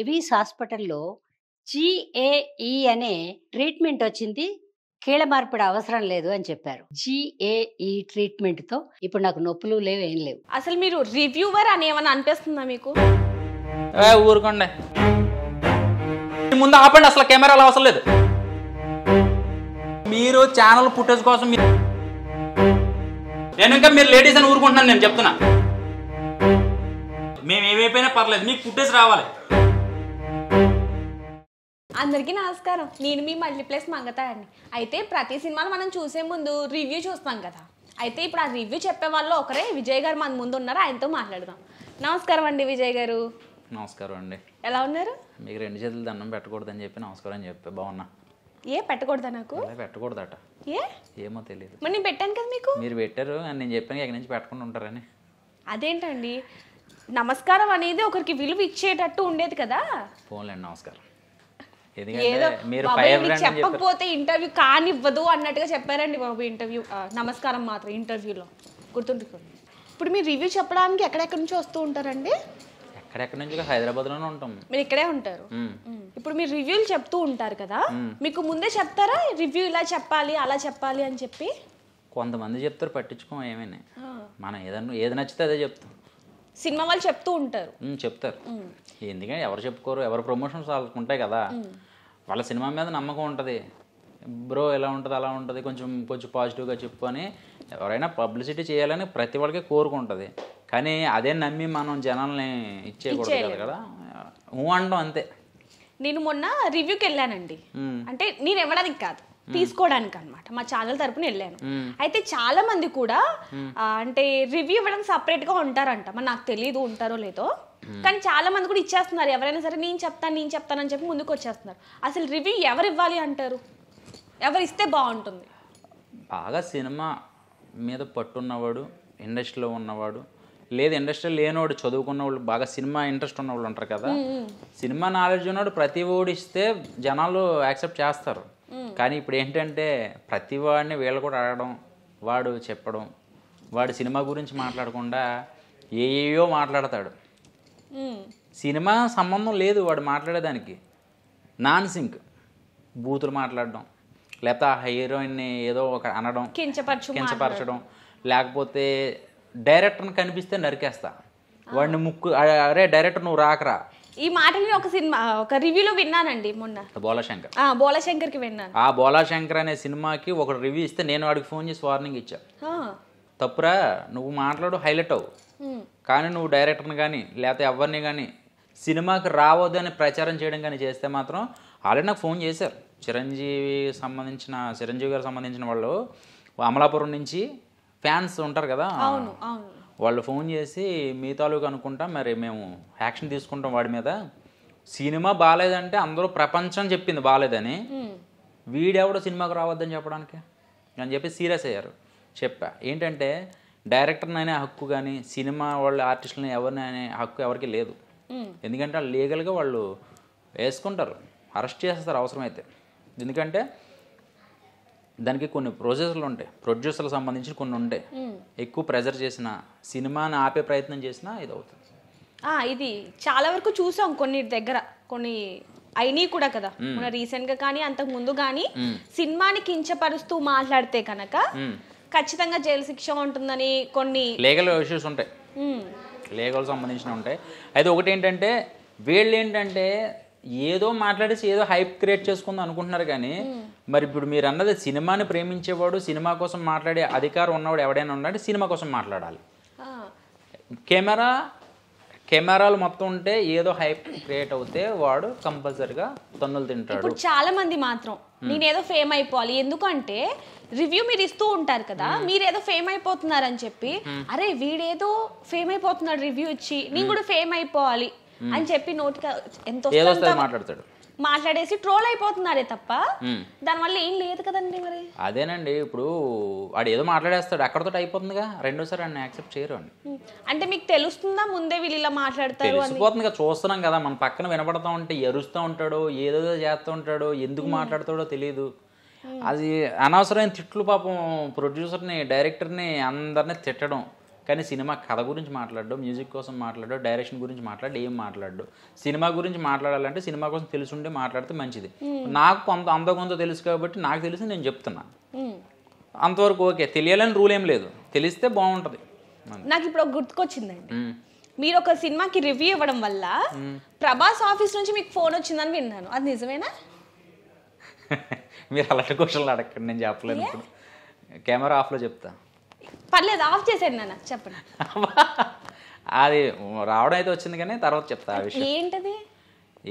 ఎవీస్ హాస్పిటల్లో జిఏఈ అనే ట్రీట్మెంట్ వచ్చింది కీళ్ళ మార్పిడి అవసరం లేదు అని చెప్పారు జిఏఈ ట్రీట్మెంట్ తో ఇప్పుడు నాకు నొప్పులు లేవు ఏం లేవు అసలు మీరు రివ్యూవర్ అని ఏమన్నా అనిపిస్తుందా మీకు ఊరుకోండి ముందు ఆపండి అసలు కెమెరాలు అవసరం లేదు మీరు ఛానల్ ఫుటేజ్ కోసం నేను ఇంకా మీరు లేడీస్ అని ఊరుకుంటున్నాను నేను చెప్తున్నా మేము ఏమైపోయినా పర్లేదు మీకు ఫుటేజ్ రావాలి అందరికీ నమస్కారం నేను మీ మళ్ళీ ప్లేస్ మంగతా అండి అయితే ప్రతి సినిమాను మనం చూసే ముందు రివ్యూ చూస్తాం కదా అయితే ఇప్పుడు ఆ రివ్యూ చెప్పే వాళ్ళు ఒకరే విజయ్ గారు మన ముందు ఉన్నారు ఆయనతో మాట్లాడదాం నమస్కారం అండి విజయ్ గారు నమస్కారం అండి ఎలా ఉన్నారు మీకు రెండు చేతులు దండం పెట్టకూడదని చెప్పి నమస్కారం అని చెప్పి బాగున్నా ఏ పెట్టకూడదా నాకు పెట్టకూడదట ఏ ఏమో తెలియదు మరి నేను పెట్టాను కదా మీకు మీరు పెట్టారు అని నేను చెప్పాను ఎక్కడి నుంచి పెట్టకుండా ఉంటారని అదేంటండి నమస్కారం అనేది ఒకరికి విలువ ఇచ్చేటట్టు ఉండేది కదా ఫోన్లేండి నమస్కారం మీరు చెప్పకపోతే ఇంటర్వ్యూ కానివ్వదు అన్నట్టుగా చెప్పారండి బాబు ఇంటర్వ్యూ నమస్కారం మాత్రం ఇంటర్వ్యూలో గుర్తుంటుకోండి ఇప్పుడు మీరు రివ్యూ చెప్పడానికి ఎక్కడెక్కడ నుంచి వస్తూ ఉంటారండి ఎక్కడెక్కడ నుంచి హైదరాబాద్ లోనే ఉంటాం మీరు ఇక్కడే ఉంటారు ఇప్పుడు మీరు రివ్యూలు చెప్తూ ఉంటారు కదా మీకు ముందే చెప్తారా రివ్యూ ఇలా చెప్పాలి అలా చెప్పాలి అని చెప్పి కొంతమంది చెప్తారు పట్టించుకో ఏమైనా మనం ఏదన్నా ఏది నచ్చితే అదే చెప్తాం సినిమా వాళ్ళు చెప్తూ ఉంటారు చెప్తారు ఎందుకంటే ఎవరు చెప్పుకోరు ఎవరు ప్రమోషన్స్ వాళ్ళకు ఉంటాయి కదా వాళ్ళ సినిమా మీద నమ్మకం ఉంటుంది బ్రో ఎలా ఉంటుంది అలా ఉంటుంది కొంచెం కొంచెం పాజిటివ్గా చెప్పు అని ఎవరైనా పబ్లిసిటీ చేయాలని ప్రతి వాళ్ళకి కోరుకుంటుంది కానీ అదే నమ్మి మనం జనాల్ని ఇచ్చేయకూడదు కదా ఊ అంటాం అంతే నేను మొన్న రివ్యూకి వెళ్ళానండి అంటే నేను ఇవ్వడానికి కాదు తీసుకోవడానికి అనమాట మా ఛానల్ తరపున వెళ్ళాను అయితే చాలా మంది కూడా అంటే రివ్యూ ఇవ్వడం సపరేట్ గా ఉంటారంట మరి నాకు తెలియదు ఉంటారో లేదో కానీ చాలా మంది కూడా ఇచ్చేస్తున్నారు ఎవరైనా సరే నేను చెప్తాను నేను చెప్తాను అని చెప్పి ముందుకు వచ్చేస్తున్నారు అసలు రివ్యూ ఎవరు ఇవ్వాలి అంటారు ఎవరు ఇస్తే బాగుంటుంది బాగా సినిమా మీద పట్టున్నవాడు ఇండస్ట్రీలో ఉన్నవాడు లేదు ఇండస్ట్రీ లేనోడు చదువుకున్న వాళ్ళు బాగా సినిమా ఇంట్రెస్ట్ ఉన్న వాళ్ళు ఉంటారు కదా సినిమా నాలెడ్జ్ ఉన్నోడు ప్రతి ఓడి ఇస్తే జనాలు యాక్సెప్ట్ చేస్తారు కానీ ఇప్పుడు ఏంటంటే ప్రతి వాడిని వీళ్ళు కూడా అడగడం వాడు చెప్పడం వాడు సినిమా గురించి మాట్లాడకుండా ఏయో మాట్లాడతాడు సినిమా సంబంధం లేదు వాడు మాట్లాడేదానికి నాన్ సింక్ బూతులు మాట్లాడడం లేకపోతే ఆ హీరోయిన్ని ఏదో ఒక అనడం కించపరచడం లేకపోతే డైరెక్టర్ని కనిపిస్తే నరికేస్తా వాడిని ముక్కు అరే డైరెక్టర్ నువ్వు రాకరా ఈ మాటని ఒక సినిమా ఒక రివ్యూలో విన్నానండి మొన్న బోలాశంకర్ కి విన్నాను ఆ బోలాశంకర్ అనే సినిమాకి ఒక రివ్యూ ఇస్తే నేను వాడికి ఫోన్ చేసి వార్నింగ్ ఇచ్చా తప్పురా నువ్వు మాట్లాడు హైలైట్ అవు కానీ నువ్వు డైరెక్టర్ని కానీ లేకపోతే ఎవరిని కానీ సినిమాకి రావద్దని ప్రచారం చేయడం కానీ చేస్తే మాత్రం ఆల్రెడీ నాకు ఫోన్ చేశారు చిరంజీవి సంబంధించిన చిరంజీవి గారు సంబంధించిన వాళ్ళు అమలాపురం నుంచి ఫ్యాన్స్ ఉంటారు కదా అవును వాళ్ళు ఫోన్ చేసి మీ తాలూకు అనుకుంటా మరి మేము యాక్షన్ తీసుకుంటాం వాడి మీద సినిమా బాగాలేదంటే అందరూ ప్రపంచం చెప్పింది బాగాలేదని వీడెవడో సినిమాకు రావద్దని చెప్పడానికి అని చెప్పి సీరియస్ అయ్యారు చెప్పా ఏంటంటే డైరెక్టర్ని హక్కు కానీ సినిమా వాళ్ళ ఆర్టిస్టులని ఎవరిని అనే హక్కు ఎవరికి లేదు ఎందుకంటే లీగల్గా వాళ్ళు వేసుకుంటారు అరెస్ట్ చేస్తారు అవసరమైతే ఎందుకంటే దానికి కొన్ని ప్రొసెసర్లు ఉంటాయి ప్రొడ్యూసర్లకు సంబంధించి కొన్ని ఉంటాయి ఎక్కువ ప్రెజర్ చేసిన సినిమాని ఆపే ప్రయత్నం చేసినా ఇది అవుతుంది ఇది చాలా వరకు చూసాం కొన్ని దగ్గర కొన్ని అయినాయి కూడా కదా మన రీసెంట్ గా కానీ అంతకు ముందు కానీ సినిమాని కించపరుస్తూ మాట్లాడితే కనుక ఖచ్చితంగా జైలు శిక్ష ఉంటుందని కొన్ని లీగల్ ఇష్యూస్ ఉంటాయి లీగల్ సంబంధించిన ఉంటాయి అయితే ఒకటి ఏంటంటే వీళ్ళు ఏంటంటే ఏదో మాట్లాడేసి ఏదో హైప్ క్రియేట్ చేసుకుందాం అనుకుంటున్నారు కానీ మరి ఇప్పుడు మీరు అన్నది సినిమాని ప్రేమించేవాడు సినిమా కోసం మాట్లాడే అధికారం ఉన్నవాడు ఎవడైనా ఉన్నాడు సినిమా కోసం మాట్లాడాలి కెమెరా కెమెరాలు మొత్తం ఉంటే ఏదో హైప్ క్రియేట్ అవుతే వాడు కంపల్సరిగా తన్నులు తింటాడు ఇప్పుడు చాలా మంది మాత్రం నేనేదో ఫేమ్ అయిపోవాలి ఎందుకంటే రివ్యూ మీరు ఇస్తూ ఉంటారు కదా మీరు ఏదో ఫేమ్ అయిపోతున్నారని చెప్పి అరే వీడేదో ఫేమ్ అయిపోతున్నాడు రివ్యూ ఇచ్చి నేను కూడా ఫేమ్ అయిపోవాలి అని చెప్పి నోటికా ఎంతో మాట్లాడతాడు మాట్లాడేసి ట్రోల్ అయిపోతున్నారే తప్ప దానివల్ల ఏం లేదు కదండి మరి అదేనండి ఇప్పుడు వాడు ఏదో మాట్లాడేస్తాడు అక్కడతో అయిపోతుందిగా రెండోసారి అన్ని యాక్సెప్ట్ చేయరు అండి అంటే మీకు తెలుస్తుందా ముందే వీళ్ళు ఇలా మాట్లాడతారు తెలిసిపోతుంది చూస్తున్నాం కదా మన పక్కన వినపడతా ఉంటే ఎరుస్తూ ఉంటాడు ఏదో చేస్తూ ఉంటాడు ఎందుకు మాట్లాడతాడో తెలియదు అది అనవసరమైన తిట్లు పాపం ప్రొడ్యూసర్ని డైరెక్టర్ని అందరినీ తిట్టడం కానీ సినిమా కథ గురించి మాట్లాడు మ్యూజిక్ కోసం మాట్లాడు డైరెక్షన్ గురించి మాట్లాడి ఏం మాట్లాడు సినిమా గురించి మాట్లాడాలంటే సినిమా కోసం తెలుసుంటే మాట్లాడితే మంచిది నాకు కొంత అంత కొంత తెలుసు కాబట్టి నాకు తెలిసి నేను చెప్తున్నా అంతవరకు ఓకే తెలియాలని రూల్ ఏం లేదు తెలిస్తే బాగుంటుంది నాకు ఇప్పుడు గుర్తుకొచ్చిందండి మీరు ఒక సినిమాకి రివ్యూ ఇవ్వడం వల్ల ప్రభాస్ ఆఫీస్ నుంచి మీకు ఫోన్ వచ్చిందని విన్నాను అది నిజమేనా మీరు అలాంటి క్వశ్చన్లు అడగండి నేను చెప్పలేను ఇప్పుడు కెమెరా ఆఫ్లో చెప్తాను పర్లేదు ఆఫ్ చేసేది నాన్న చెప్పండి అది రావడం అయితే వచ్చింది కానీ తర్వాత చెప్తా ఏంటది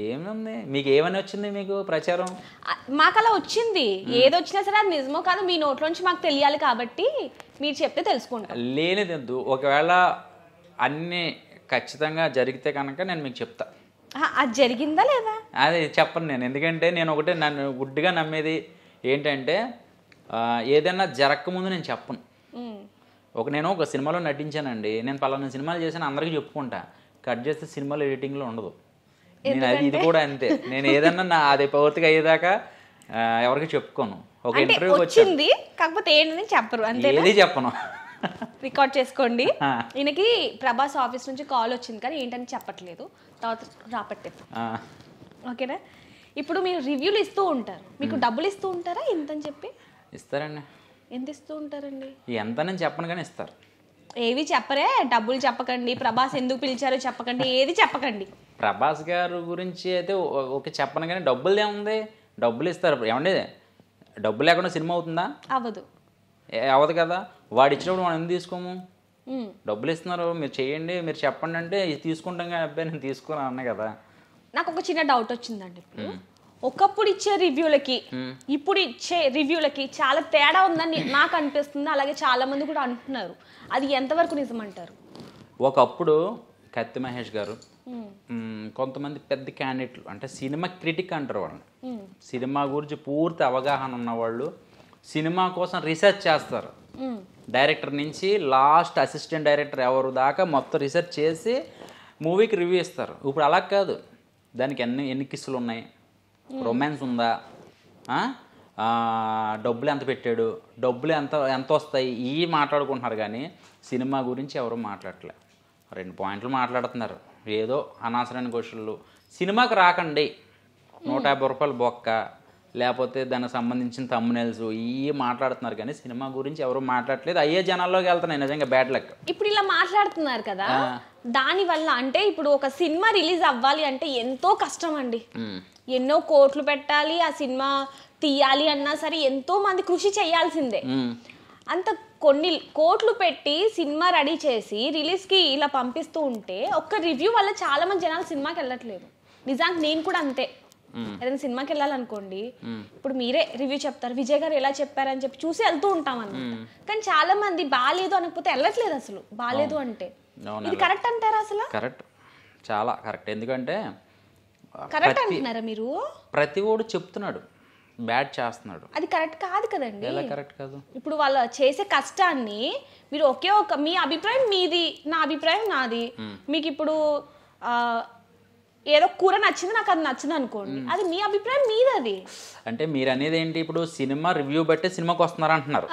ఏముంది మీకు ఏమని వచ్చింది మీకు ప్రచారం మాకు అలా వచ్చింది ఏది వచ్చినా సరే అది నిజమో కాదు మీ నోట్లోంచి మాకు తెలియాలి కాబట్టి మీరు చెప్తే తెలుసుకుంటా లేనిదిద్దు ఒకవేళ అన్ని ఖచ్చితంగా జరిగితే కనుక నేను మీకు చెప్తా అది జరిగిందా లేదా అది చెప్పను నేను ఎందుకంటే నేను ఒకటి నన్ను గుడ్డిగా నమ్మేది ఏంటంటే ఏదైనా జరగకముందు నేను చెప్పను ఒక నేను ఒక సినిమాలో నటించానండి నేను పలానా సినిమాలు చేశాను అందరికీ చెప్పుకుంటా కట్ చేస్తే సినిమాలు ఎడిటింగ్లో ఉండదు నేను అది ఇది కూడా అంతే నేను ఏదన్నా నా అది పూర్తిగా అయ్యేదాకా ఎవరికి చెప్పుకోను ఒక ఇంటర్వ్యూ వచ్చింది కాకపోతే ఏంటని చెప్పరు అంతే ఏది చెప్పను రికార్డ్ చేసుకోండి ఈయనకి ప్రభాస్ ఆఫీస్ నుంచి కాల్ వచ్చింది కానీ ఏంటని చెప్పట్లేదు తర్వాత రాపట్టే ఓకేనా ఇప్పుడు మీరు రివ్యూలు ఇస్తూ ఉంటారు మీకు డబ్బులు ఇస్తూ ఉంటారా ఇంతని చెప్పి ఇస్తారండి ఎంత ఇస్తూ ఉంటారండి ఎంత నేను చెప్పను కానీ ఇస్తారు ఏవి చెప్పరే డబ్బులు చెప్పకండి ప్రభాస్ ఎందుకు పిలిచారో చెప్పకండి ఏది చెప్పకండి ప్రభాస్ గారు గురించి అయితే ఓకే చెప్పను కానీ డబ్బులు ఏముంది డబ్బులు ఇస్తారు ఏమండి డబ్బు లేకుండా సినిమా అవుతుందా అవ్వదు అవ్వదు కదా వాడు ఇచ్చినప్పుడు మనం ఎందుకు తీసుకోము డబ్బులు ఇస్తున్నారు మీరు చేయండి మీరు చెప్పండి అంటే తీసుకుంటాం కానీ అబ్బాయి నేను తీసుకున్నా అన్నా కదా నాకు ఒక చిన్న డౌట్ వచ్చిందండి ఇప్పుడు ఒకప్పుడు ఇచ్చే రివ్యూలకి ఇప్పుడు ఇచ్చే రివ్యూలకి చాలా తేడా ఉందని నాకు అనిపిస్తుంది అలాగే చాలా మంది కూడా అంటున్నారు అది ఎంతవరకు నిజం అంటారు ఒకప్పుడు కత్తి మహేష్ గారు కొంతమంది పెద్ద క్యాండిడేట్లు అంటే సినిమా క్రిటిక్ అంటారు వాళ్ళని సినిమా గురించి పూర్తి అవగాహన ఉన్నవాళ్ళు సినిమా కోసం రీసెర్చ్ చేస్తారు డైరెక్టర్ నుంచి లాస్ట్ అసిస్టెంట్ డైరెక్టర్ ఎవరు దాకా మొత్తం రీసెర్చ్ చేసి మూవీకి రివ్యూ ఇస్తారు ఇప్పుడు అలా కాదు దానికి ఎన్ని ఎన్ని కిస్సులు ఉన్నాయి రొమాన్స్ ఉందా డబ్బులు ఎంత పెట్టాడు డబ్బులు ఎంత ఎంత వస్తాయి ఈ మాట్లాడుకుంటున్నారు కానీ సినిమా గురించి ఎవరు మాట్లాడలే రెండు పాయింట్లు మాట్లాడుతున్నారు ఏదో అనవసరమైన క్వశ్చన్లు సినిమాకి రాకండి నూట యాభై రూపాయలు బొక్క లేకపోతే దానికి సంబంధించిన తమ్మునెల్స్ ఇవి మాట్లాడుతున్నారు కానీ సినిమా గురించి ఎవరు మాట్లాడలేదు అయ్యే జనాల్లోకి వెళ్తున్నాయి నిజంగా బ్యాడ్ లక్ ఇప్పుడు ఇలా మాట్లాడుతున్నారు కదా దాని వల్ల అంటే ఇప్పుడు ఒక సినిమా రిలీజ్ అవ్వాలి అంటే ఎంతో కష్టం అండి ఎన్నో కోట్లు పెట్టాలి ఆ సినిమా తీయాలి అన్నా సరే ఎంతో మంది కృషి చేయాల్సిందే అంత కొన్ని కోట్లు పెట్టి సినిమా రెడీ చేసి రిలీజ్ కి ఇలా పంపిస్తూ ఉంటే ఒక్క రివ్యూ వల్ల చాలా మంది జనాలు సినిమాకి వెళ్ళట్లేదు నిజానికి నేను కూడా అంతే ఏదైనా సినిమాకి వెళ్ళాలనుకోండి ఇప్పుడు మీరే రివ్యూ చెప్తారు విజయ్ గారు ఎలా చెప్పారని చెప్పి చూసి వెళ్తూ ఉంటాం అనమాట కానీ చాలా మంది బాగాలేదు అనకపోతే వెళ్ళట్లేదు అసలు బాగాలేదు అంటే ఇది కరెక్ట్ అంటారా అసలు కరెక్ట్ చాలా కరెక్ట్ ఎందుకంటే కరెక్ట్ అంటున్నారా మీరు ప్రతి ఓడు చెప్తున్నాడు బ్యాడ్ చేస్తున్నాడు అది కరెక్ట్ కాదు కదండి కరెక్ట్ కాదు ఇప్పుడు వాళ్ళు చేసే కష్టాన్ని మీరు ఒకే ఒక మీ అభిప్రాయం మీది నా అభిప్రాయం నాది మీకు ఇప్పుడు ఏదో కూర నచ్చింది నాకు అది నచ్చింది అనుకోండి అది మీ అభిప్రాయం మీదది అంటే మీరు అనేది ఏంటి ఇప్పుడు సినిమా రివ్యూ బట్టి సినిమాకి వస్తున్నారు అంటున్నారు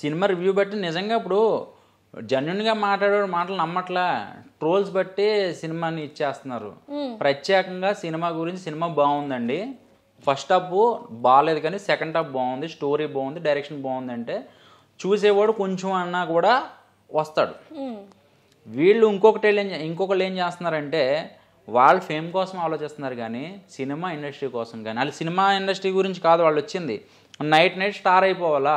సినిమా రివ్యూ బట్టి నిజంగా ఇప్పుడు జన్యున్గా మాట్లాడే మాటలు నమ్మట్లా ట్రోల్స్ బట్టి సినిమాని ఇచ్చేస్తున్నారు ప్రత్యేకంగా సినిమా గురించి సినిమా బాగుందండి ఫస్ట్ హాఫ్ బాగాలేదు కానీ సెకండ్ హాఫ్ బాగుంది స్టోరీ బాగుంది డైరెక్షన్ బాగుంది అంటే చూసేవాడు కొంచెం అన్నా కూడా వస్తాడు వీళ్ళు ఇంకొకటి ఇంకొకళ్ళు ఏం చేస్తున్నారంటే వాళ్ళు ఫేమ్ కోసం ఆలోచిస్తున్నారు కానీ సినిమా ఇండస్ట్రీ కోసం కానీ వాళ్ళు సినిమా ఇండస్ట్రీ గురించి కాదు వాళ్ళు వచ్చింది నైట్ నైట్ స్టార్ అయిపోవాలా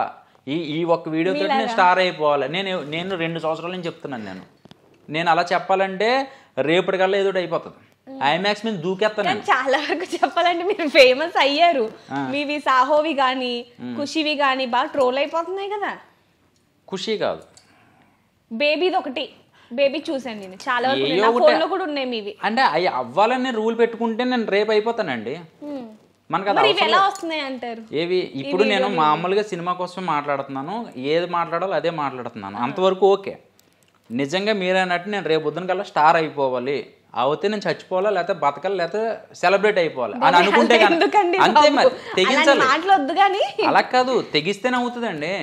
ఈ ఈ ఒక్క వీడియో తోటి నేను స్టార్ అయిపోవాలి నేను నేను రెండు సంవత్సరాల నుంచి చెప్తున్నాను నేను నేను అలా చెప్పాలంటే రేపటికల్లా ఏదో అయిపోతుంది ఐమాక్స్ మీద దూకేస్తాను చాలా వరకు చెప్పాలంటే మీరు ఫేమస్ అయ్యారు మీవి సాహోవి కానీ ఖుషివి కానీ బాగా ట్రోల్ అయిపోతున్నాయి కదా ఖుషి కాదు బేబీది ఒకటి బేబీ చూసాను నేను చాలా వరకు ఫోన్ లో కూడా ఉన్నాయి మీవి అంటే అవి అవ్వాలని రూల్ పెట్టుకుంటే నేను రేపు అయిపోతానండి మనకు అది ఎలా వస్తున్నాయి అంటారు ఏవి ఇప్పుడు నేను మామూలుగా సినిమా కోసం మాట్లాడుతున్నాను ఏది మాట్లాడాలో అదే మాట్లాడుతున్నాను అంతవరకు ఓకే నిజంగా మీరన్నట్టు నేను రేపు పొద్దున కల్లా స్టార్ అయిపోవాలి అవుతే నేను చచ్చిపోవాలా లేకపోతే బతకాలి లేకపోతే సెలబ్రేట్ అయిపోవాలి అని అనుకుంటే అంతే మరి తెగించాలి అలా కాదు తెగిస్తేనే అవుతుందండి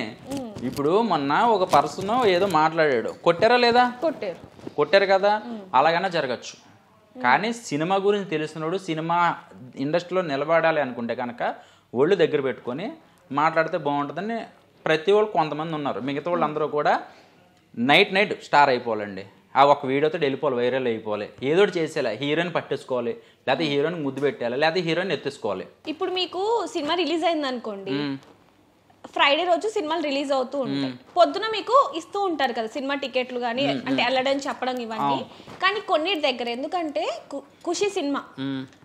ఇప్పుడు మొన్న ఒక పర్సన్ ఏదో మాట్లాడాడు కొట్టారా లేదా కొట్టారు కొట్టారు కదా అలాగైనా జరగచ్చు కానీ సినిమా గురించి తెలిసినప్పుడు సినిమా ఇండస్ట్రీలో నిలబడాలి అనుకుంటే కనుక ఒళ్ళు దగ్గర పెట్టుకొని మాట్లాడితే బాగుంటుందని ప్రతి వాళ్ళు కొంతమంది ఉన్నారు మిగతా వాళ్ళందరూ కూడా నైట్ నైట్ స్టార్ అయిపోవాలండి ఆ ఒక వీడియోతో వెళ్ళిపోవాలి వైరల్ అయిపోవాలి ఏదో చేసేలా హీరోని పట్టించుకోవాలి లేకపోతే హీరోని ముద్దు పెట్టాలి లేకపోతే హీరోని ఎత్తుకోవాలి ఇప్పుడు మీకు సినిమా రిలీజ్ అయింది అనుకోండి ఫ్రైడే రోజు సినిమాలు రిలీజ్ అవుతూ ఉంటాయి పొద్దున మీకు ఇస్తూ ఉంటారు కదా సినిమా టికెట్లు కానీ అంటే వెళ్ళడం చెప్పడం ఇవన్నీ కానీ కొన్ని దగ్గర ఎందుకంటే ఖుషి సినిమా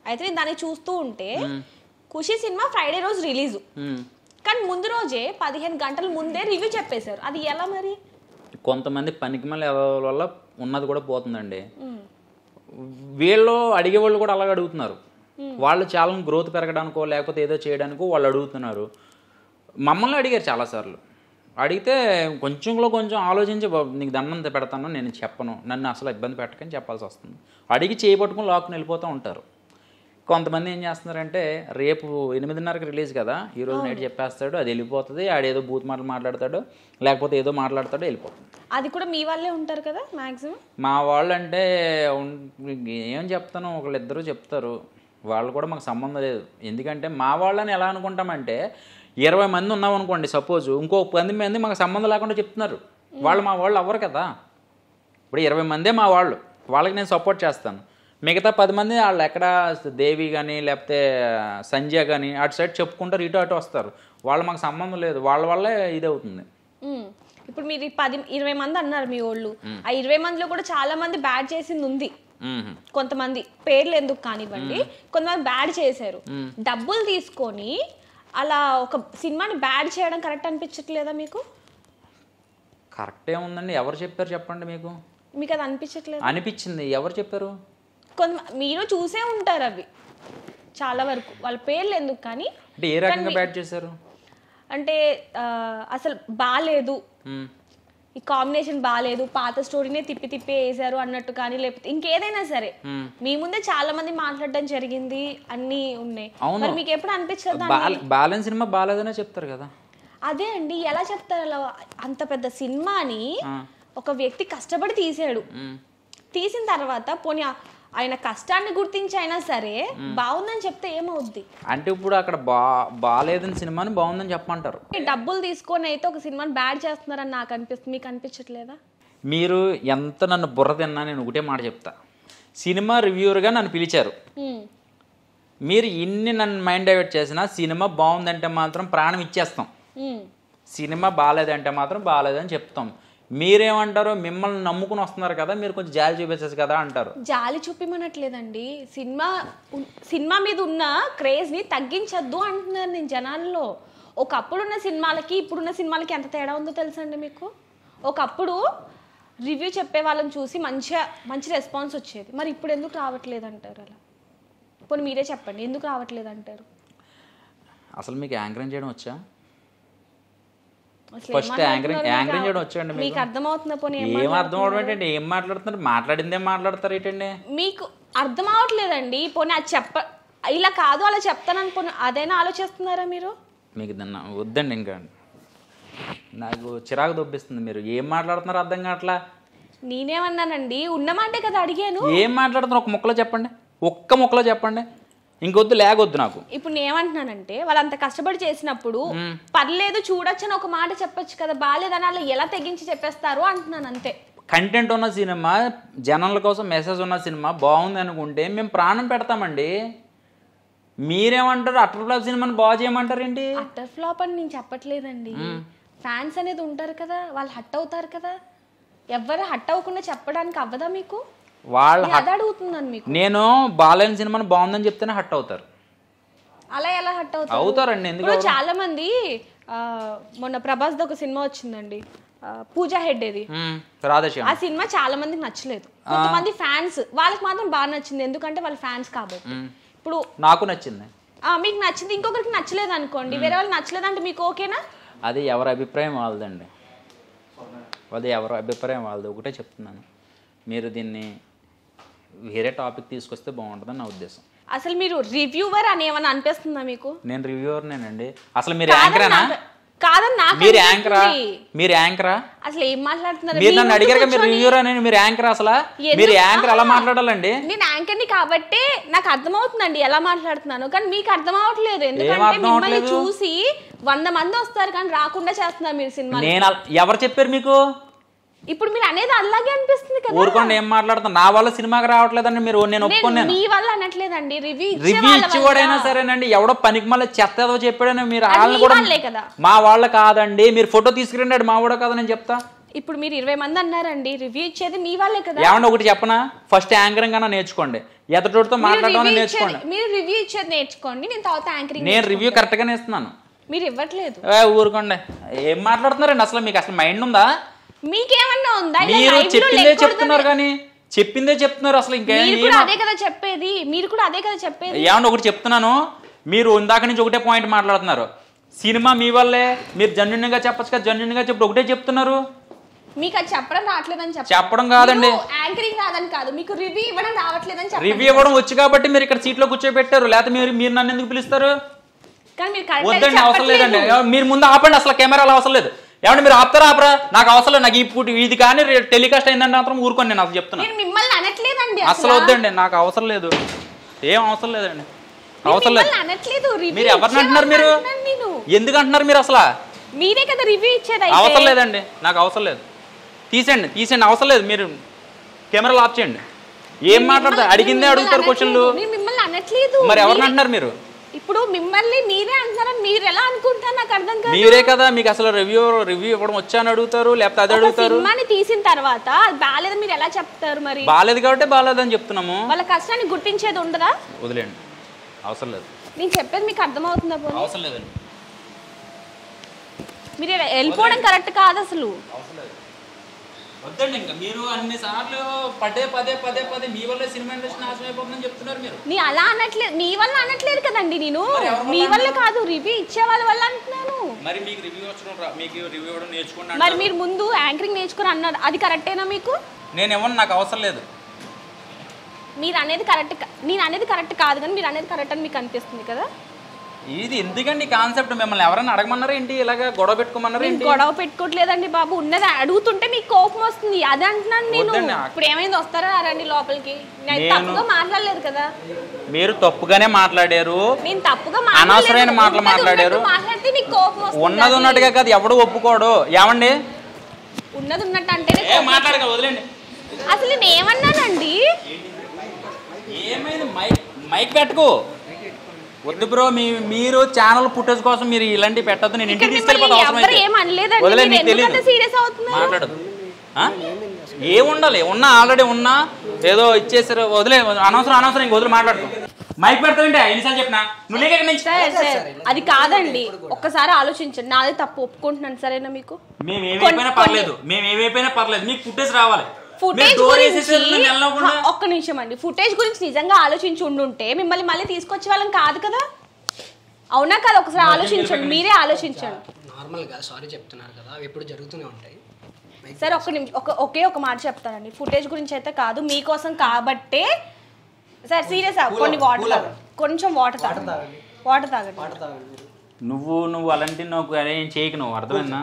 అయితే నేను దాన్ని చూస్తూ ఉంటే ఖుషి సినిమా ఫ్రైడే రోజు రిలీజ్ కానీ ముందు రోజే పదిహేను గంటల ముందే రివ్యూ చెప్పేశారు అది ఎలా మరి కొంతమంది మళ్ళీ వల్ల ఉన్నది కూడా పోతుందండి వీళ్ళు అడిగేవాళ్ళు కూడా అలాగ అడుగుతున్నారు వాళ్ళు చాలా గ్రోత్ పెరగడానికో లేకపోతే ఏదో చేయడానికో వాళ్ళు అడుగుతున్నారు మమ్మల్ని అడిగారు చాలాసార్లు అడిగితే కొంచెంలో కొంచెం ఆలోచించి నీకు దండం పెడతాను నేను చెప్పను నన్ను అసలు ఇబ్బంది పెట్టకని చెప్పాల్సి వస్తుంది అడిగి చేపట్టుకుని లోకి వెళ్ళిపోతూ ఉంటారు కొంతమంది ఏం చేస్తున్నారంటే రేపు ఎనిమిదిన్నరకు రిలీజ్ కదా ఈ రోజు నైట్ చెప్పేస్తాడు అది వెళ్ళిపోతుంది ఆడేదో బూత్ మాటలు మాట్లాడతాడు లేకపోతే ఏదో మాట్లాడతాడు వెళ్ళిపోతుంది అది కూడా మీ వాళ్ళే ఉంటారు కదా మాక్సిమం మా వాళ్ళు అంటే ఏం చెప్తాను ఒకళ్ళిద్దరూ చెప్తారు వాళ్ళు కూడా మాకు సంబంధం లేదు ఎందుకంటే మా వాళ్ళని ఎలా అనుకుంటామంటే ఇరవై మంది ఉన్నాం అనుకోండి సపోజ్ ఇంకో పది మంది మాకు సంబంధం లేకుండా చెప్తున్నారు వాళ్ళు మా వాళ్ళు అవ్వరు కదా ఇప్పుడు ఇరవై మందే మా వాళ్ళు వాళ్ళకి నేను సపోర్ట్ చేస్తాను మిగతా పది మంది వాళ్ళు ఎక్కడ దేవి కానీ లేకపోతే సంజయ్ కానీ అటు సైడ్ చెప్పుకుంటారు ఇటు అటు వస్తారు వాళ్ళు మాకు సంబంధం లేదు వాళ్ళ వల్లే ఇది అవుతుంది ఇప్పుడు మీరు పది ఇరవై మంది అన్నారు మీ వాళ్ళు ఆ ఇరవై మందిలో కూడా చాలా మంది బ్యాడ్ చేసింది ఉంది కొంతమంది పేర్లు ఎందుకు కానివ్వండి కొంతమంది బ్యాడ్ చేశారు డబ్బులు తీసుకొని అలా ఒక సినిమాని బ్యాడ్ చేయడం కరెక్ట్ అనిపించట్లేదా మీకు కరెక్టే ఉందండి ఎవరు చెప్పారు చెప్పండి మీకు మీకు అది అనిపించట్లేదు అనిపించింది ఎవరు చెప్పారు కొంత మీరు చూసే ఉంటారు అవి చాలా వరకు వాళ్ళ పేర్లు ఎందుకు కానీ అంటే ఏ రకంగా బ్యాట్ చేశారు అంటే అసలు బాగాలేదు ఈ కాంబినేషన్ బాగాలేదు పాత స్టోరీనే తిప్పి తిప్పి వేసారు అన్నట్టు కానీ లేకపోతే ఇంకేదైనా సరే మీ ముందే చాలా మంది మాట్లాడడం జరిగింది అన్ని ఉన్నాయి మరి మీకు ఎప్పుడు అనిపించదు బాలన్ సినిమా బాగాలేదనే చెప్తారు కదా అదే అండి ఎలా చెప్తారు అలా అంత పెద్ద సినిమాని ఒక వ్యక్తి కష్టపడి తీసాడు తీసిన తర్వాత పోనీ ఆయన కష్టాన్ని గుర్తించి అయినా సరే బాగుందని చెప్తే ఏమవుద్ది అంటే ఇప్పుడు అక్కడ బా బాగాలేదని సినిమాని బాగుందని చెప్పమంటారు డబ్బులు తీసుకొని అయితే ఒక సినిమాని బ్యాడ్ చేస్తున్నారని నాకు అనిపిస్తుంది మీకు అనిపించట్లేదా మీరు ఎంత నన్ను బుర్ర తిన్నా నేను ఒకటే మాట చెప్తా సినిమా రివ్యూర్గా నన్ను పిలిచారు మీరు ఇన్ని నన్ను మైండ్ డైవర్ట్ చేసినా సినిమా బాగుందంటే మాత్రం ప్రాణం ఇచ్చేస్తాం సినిమా బాగాలేదంటే మాత్రం బాగాలేదని చెప్తాం మీరేమంటారు మిమ్మల్ని నమ్ముకుని వస్తున్నారు కదా మీరు కొంచెం జాలి చూపించచ్చు కదా అంటారు జాలి చూపించట్లేదండి సినిమా సినిమా మీద ఉన్న క్రేజ్ని తగ్గించద్దు అంటున్నారు నేను జనాల్లో ఒకప్పుడున్న సినిమాలకి ఇప్పుడున్న సినిమాలకి ఎంత తేడా ఉందో తెలుసండి మీకు ఒకప్పుడు రివ్యూ చెప్పే వాళ్ళని చూసి మంచిగా మంచి రెస్పాన్స్ వచ్చేది మరి ఇప్పుడు ఎందుకు రావట్లేదు అంటారు అలా పోనీ మీరే చెప్పండి ఎందుకు రావట్లేదు అంటారు అసలు మీకు యాంకరింగ్ చేయడం వచ్చా ఫస్ట్ యాంకరింగ్ యాంకరింగ్ చేయడం వచ్చండి మీకు అర్థమవుతుంది పోనీ ఏం అర్థం అవడం ఏంటండి ఏం మాట్లాడుతున్నారు మాట్లాడిందే మాట్లాడతారు ఏంటండి మీకు అర్థం అవట్లేదండి పోనీ అది చెప్ప ఇలా కాదు అలా చెప్తాను అనుకున్నా అదైనా ఆలోచిస్తున్నారా మీరు మీకు దన్న వద్దండి ఇంకా నాకు చిరాకు దొబ్బిస్తుంది మీరు ఏం మాట్లాడుతున్నారు అర్థం కావట్లా నేనేమన్నానండి ఉన్నమాటే కదా అడిగాను ఏం మాట్లాడుతున్నారు ఒక ముక్కలో చెప్పండి ఒక్క ముక్కలో చెప్పండి ఇంకొద్దు లేకొద్దు నాకు ఇప్పుడు నేను ఏమంటున్నానంటే వాళ్ళు అంత కష్టపడి చేసినప్పుడు పర్లేదు చూడొచ్చు అని ఒక మాట చెప్పొచ్చు కదా బాగాలేదని వాళ్ళు ఎలా తెగించి చెప్పేస్తారు అంటున్నాను అంతే కంటెంట్ ఉన్న సినిమా జనాల కోసం మెసేజ్ ఉన్న సినిమా బాగుంది అనుకుంటే మేము ప్రాణం పెడతామండి మీరేమంటారు అట్టర్ ఫ్లాప్ సినిమాని బాగా చేయమంటారు ఏంటి అట్టర్ ఫ్లాప్ అని నేను చెప్పట్లేదండి ఫ్యాన్స్ అనేది ఉంటారు కదా వాళ్ళు హట్ అవుతారు కదా ఎవరు హట్ అవ్వకుండా చెప్పడానికి అవ్వదా మీకు వాళ్ళ నేను బాలయ్య సినిమా బాగుందని చెప్తేనే హట్ అవుతారు అలా ఎలా హట్ అవుతారు అవుతారండి ఎందుకు చాలా మంది మొన్న ప్రభాస్ ఒక సినిమా వచ్చిందండి పూజా హెడ్ ఇది ఆ సినిమా చాలా మందికి నచ్చలేదు కొంతమంది ఫ్యాన్స్ వాళ్ళకి మాత్రం బాగా నచ్చింది ఎందుకంటే వాళ్ళ ఫ్యాన్స్ కాబట్టి ఇప్పుడు నాకు నచ్చింది మీకు నచ్చింది ఇంకొకరికి నచ్చలేదు అనుకోండి వేరే వాళ్ళు నచ్చలేదు అంటే మీకు ఓకేనా అది ఎవరి అభిప్రాయం వాళ్ళదండి అది ఎవరి అభిప్రాయం వాళ్ళది ఒకటే చెప్తున్నాను మీరు దీన్ని వేరే టాపిక్ తీసుకొస్తే బాగుంటుందని నా ఉద్దేశం అసలు మీరు రివ్యూవర్ అని ఏమైనా అనిపిస్తుందా మీకు నేను రివ్యూవర్ నేనండి అసలు మీరు యాంకరేనా కాదని నాకు మీరు యాంకరా మీరు యాంకరా అసలు ఏం మాట్లాడుతున్నారు మీరు నన్ను అడిగారు మీరు రివ్యూవర్ అని మీరు యాంకర్ అసలు మీరు యాంకర్ అలా మాట్లాడాలండి నేను యాంకర్ని కాబట్టి నాకు అర్థమవుతుందండి ఎలా మాట్లాడుతున్నాను కానీ మీకు అర్థం అవ్వట్లేదు ఎందుకంటే మిమ్మల్ని చూసి వంద మంది వస్తారు కానీ రాకుండా చేస్తున్నారు మీరు సినిమా నేను ఎవరు చెప్పారు మీకు ఇప్పుడు మీరు అనేది అలాగే అనిపిస్తుంది కదా ఊరుకోండి ఏం మాట్లాడుతున్నా నా వల్ల సినిమాకి రావట్లేదండి మీరు నేను ఒప్పుకున్నాను మీ వల్ల అనట్లేదండి రివ్యూ రివ్యూ ఇచ్చేవాడైనా సరేనండి ఎవడో పనికి మళ్ళీ చెత్త ఏదో చెప్పాడని మీరు వాళ్ళని కూడా మా వాళ్ళ కాదండి మీరు ఫోటో తీసుకురండి మా వాడో కాదని చెప్తా ఇప్పుడు మీరు ఇరవై మంది అన్నారండి రివ్యూ ఇచ్చేది మీ వాళ్ళే కదా ఏమన్నా ఒకటి చెప్పనా ఫస్ట్ యాంకరింగ్ అన్న నేర్చుకోండి ఎదటోడితో మాట్లాడడం నేర్చుకోండి మీరు రివ్యూ ఇచ్చేది నేర్చుకోండి నేను తర్వాత యాంకరింగ్ నేను రివ్యూ కరెక్ట్ గానే ఇస్తున్నాను మీరు ఇవ్వట్లేదు ఊరుకోండి ఏం మాట్లాడుతున్నారండి అసలు మీకు అసలు మైండ్ ఉందా మీకేమన్నా ఉందా మీరు చెప్పిందే చెప్తున్నారు కానీ చెప్పిందే చెప్తున్నారు అసలు ఇంకా అదే కదా చెప్పేది మీరు కూడా అదే కదా చెప్పేది ఏమన్నా ఒకటి చెప్తున్నాను మీరు ఇందాక నుంచి ఒకటే పాయింట్ మాట్లాడుతున్నారు సినిమా మీ వల్లే మీరు జన్యున్గా చెప్పచ్చు కదా జన్యున్గా చెప్పి ఒకటే చెప్తున్నారు మీకు అది చెప్పడం రావట్లేదని అని చెప్పడం కాదండి యాంకరింగ్ కాదని కాదు మీకు రివ్యూ ఇవ్వడం రావట్లేదని చెప్పండి రివ్యూ ఇవ్వడం వచ్చు కాబట్టి మీరు ఇక్కడ సీట్లో కూర్చోబెట్టారు లేకపోతే మీరు మీరు నన్ను ఎందుకు పిలుస్తారు వద్దండి అవసరం లేదండి మీరు ముందు ఆపండి అసలు కెమెరాలు అవసరం లేదు ఏమంటే మీరు ఆపుతారా ఆపరా నాకు అవసరం నాకు ఇప్పుడు ఇది కానీ టెలికాస్ట్ అయిందంటే మాత్రం ఊరుకోండి నేను అసలు చెప్తున్నాను అసలు వద్దండి నాకు అవసరం లేదు ఏం అవసరం లేదండి అవసరం లేదు మీరు ఎవరిని అంటున్నారు మీరు ఎందుకు అంటున్నారు మీరు అసలు మీరే కదా రివ్యూ ఇచ్చేది అవసరం లేదండి నాకు అవసరం లేదు తీసేయండి తీసేయండి అవసరం లేదు మీరు కెమెరాలు ఆఫ్ చేయండి ఏం మాట్లాడతారు అడిగిందే అడుగుతారు క్వశ్చన్లు మరి ఎవరిని అంటున్నారు మీరు ఇప్పుడు మిమ్మల్ని మీరే అంటారా మీరు ఎలా అనుకుంటారు నాకు అర్థం కాదు మీరే కదా మీకు అసలు రివ్యూ రివ్యూ ఇవ్వడం వచ్చాను అడుగుతారు లేకపోతే అది అడుగుతారు సినిమాని తీసిన తర్వాత అది బాగాలేదు మీరు ఎలా చెప్తారు మరి బాగాలేదు కాబట్టి అని చెప్తున్నాము వాళ్ళ కష్టాన్ని గుర్తించేది ఉండదా వదిలేండి అవసరం లేదు నేను చెప్పేది మీకు అర్థమవుతుందా అవసరం లేదండి మీరు వెళ్ళిపోవడం కరెక్ట్ కాదు అసలు వద్దండి ఇంకా మీరు అన్ని సార్లు పదే పదే పదే పదే మీ వల్ల సినిమా ఇండస్ట్రీ నాశనం అయిపోతుందని చెప్తున్నారు మీరు నీ అలా అనట్లేదు మీ వల్ల అనట్లేదు కదండి నేను మీ వల్ల కాదు రివ్యూ ఇచ్చే వాళ్ళ వల్ల అంటున్నాను మరి మీకు రివ్యూ వచ్చడం మీకు రివ్యూ ఇవ్వడం నేర్చుకున్నాను మరి మీరు ముందు యాంకరింగ్ నేర్చుకుని అన్నారు అది కరెక్టేనా మీకు నేను ఏమన్నా నాకు అవసరం లేదు మీరు అనేది కరెక్ట్ నేను అనేది కరెక్ట్ కాదు కానీ మీరు అనేది కరెక్ట్ అని మీకు అనిపిస్తుంది కదా ఇది ఎందుకండి కాన్సెప్ట్ మిమ్మల్ని ఎవరైనా అడగమన్నారా ఏంటి ఇలాగ గొడవ పెట్టుకోమన్నారు గొడవ పెట్టుకోవట్లేదండి బాబు ఉన్నది అడుగుతుంటే మీకు కోపం వస్తుంది అది అంటున్నాను నేను ఇప్పుడు ఏమైంది వస్తారా రండి లోపలికి నేను తప్పుగా మాట్లాడలేదు కదా మీరు తప్పుగానే మాట్లాడారు నేను తప్పుగా అనవసరమైన మాటలు మాట్లాడారు. మాట్లాడితే మీకు కోపం ఉన్నది ఉన్నట్టుగా కదా ఎవడు ఒప్పుకోడు ఏమండి ఉన్నది ఉన్నట్టు అంటే వదిలేండి అసలు నేను ఏమన్నానండి ఏమైంది మైక్ మైక్ పెట్టుకో వద్దు బ్రో మీ మీరు ఛానల్ ఫుటేజ్ కోసం మీరు ఇలాంటి పెట్టద్దు నేను ఇంటికి తీసుకెళ్ళిపోతా మాట్లాడు ఏముండాలి ఉన్నా ఆల్రెడీ ఉన్నా ఏదో ఇచ్చేసారు వదిలే అనవసరం అనవసరం ఇంక వదిలి మాట్లాడుతాం మైక్ పెడతావుంటే ఎన్నిసార్లు అది కాదండి ఒక్కసారి ఆలోచించండి నాది తప్పు ఒప్పుకుంటున్నాను సరేనా మీకు మేము ఏమైపోయినా పర్లేదు మేము ఏమైపోయినా పర్లేదు మీకు ఫుటేజ్ రావాలి ఫుటేజ్ గురించి ఒక్క నిమిషం అండి ఫుటేజ్ గురించి నిజంగా ఆలోచించి ఉండుంటే మిమ్మల్ని మళ్ళీ తీసుకొచ్చే వాళ్ళం కాదు కదా అవునా కాదు ఒకసారి ఆలోచించండి మీరే ఆలోచించండి నార్మల్గా సారీ చెప్తున్నారు కదా ఎప్పుడు జరుగుతూనే ఉంటాయి సార్ ఒక నిమిషం ఒక ఒకే ఒక మాట చెప్తానండి ఫుటేజ్ గురించి అయితే కాదు మీకోసం కాబట్టే సార్ సీరియస్ కొన్ని వాటర్ తాగండి కొంచెం వాటర్ తాగండి వాటర్ తాగండి నువ్వు నువ్వు అలాంటి నాకు అరేంజ్ చేయకు నువ్వు అర్థమైనా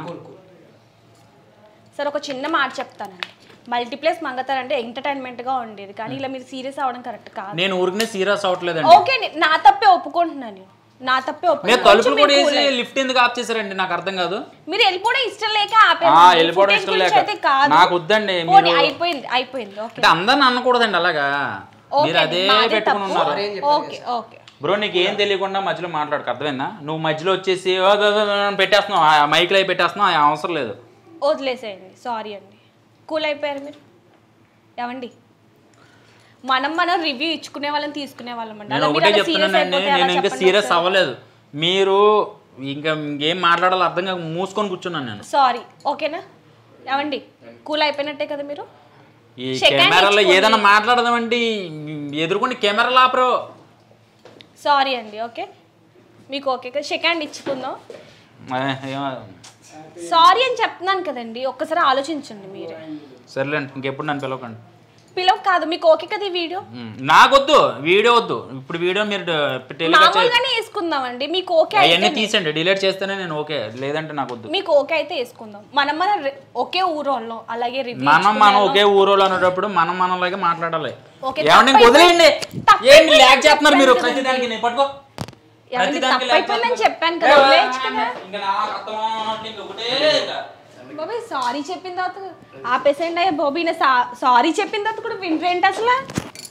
సార్ ఒక చిన్న మాట చెప్తానండి మల్టీప్లేస్ మంగతారు అంటే ఎంటర్టైన్మెంట్ గా ఉండేది కానీ ఇలా మీరు సీరియస్ అవడం కరెక్ట్ కాదు నేను ఊరికనే సీరియస్ అవ్వట్లేదండి ఓకే నా తప్పే ఒప్పుకుంటున్నాను నా తప్పే ఒప్పుకుంటున్నాను. తలుపులు కూడా వేసి లిఫ్ట్ ఎందుకు ఆఫ్ చేశారండి నాకు అర్థం కాదు మీరు వెళ్ళిపోవడం ఇష్టం లేక ఆపేది. ఆ, వెళ్ళిపోవడం ఇష్టం లేక. కాదు నాకు వద్దండి, మీరు- అయిపోయింది అయిపోయింది ఓకే అంటే అందరిని అనకూడదండి అలాగా మీరు అదే మాదే పెట్టుకుని ఉన్నారు ఓకే ఓకే బ్రో నీకు ఏం తెలియకుండా మధ్యలో మాట్లాడుకు అర్థమైందా నువ్వు మధ్యలో వచ్చేసి "ఓ, పెట్టేస్తున్నావు మైక్లో పెట్టేస్తున్నావు ఆ అవసరం లేదు వదిలేసేయండి సారీ అండి కూల్ అయిపోయారు మీరు ఏమండి మనం మనం రివ్యూ ఇచ్చుకునే వాళ్ళని తీసుకునే వాళ్ళం ఇంకా సీరియస్ అవ్వలేదు మీరు ఇంకా ఏం మాట్లాడాలో అర్థం కాక మూసుకొని కూర్చున్నాను నేను సారీ ఓకేనా ఏమండి కూల్ అయిపోయినట్టే కదా మీరు ఈ కెమెరాలో ఏదైనా మాట్లాడదామండి ఎదుర్కొని కెమెరా లాపరో సారీ అండి ఓకే మీకు ఓకే కదా షెకండ్ ఇచ్చుకుందాం సారీ అని చెప్తున్నాను కదండి ఒక్కసారి ఆలోచించండి మీరు సర్లే ఇంకెప్పుడు నన్ను పిలవకండి పిలవ కాదు మీకు ఓకే కదా వీడియో వీడియో నాకొద్దు వీడియో వద్దు ఇప్పుడు వీడియో మీరు మామూలుగానే వేసుకుందామండి మీకు ఓకే అవన్నీ తీసండి డిలీట్ చేస్తేనే నేను ఓకే లేదంటే నాకు వద్దు మీకు ఓకే అయితే వేసుకుందాం మనం మన ఒకే ఊరోళ్ళం అలాగే మనం మనం ఒకే ఊరోళ్ళు అనేటప్పుడు మనం మనలాగే మాట్లాడాలి ఏమండి వదిలేయండి ఏంటి ల్యాక్ చేస్తున్నారు మీరు ప్రతిదానికి పట్టుకో తప్పైపోయిందని చెప్పాను బాబాయ్ సారీ చెప్పిన తర్వాత ఆపేసేయండి బాబీ సారీ చెప్పిన తర్వాత కూడా వింటరేంటి అసలు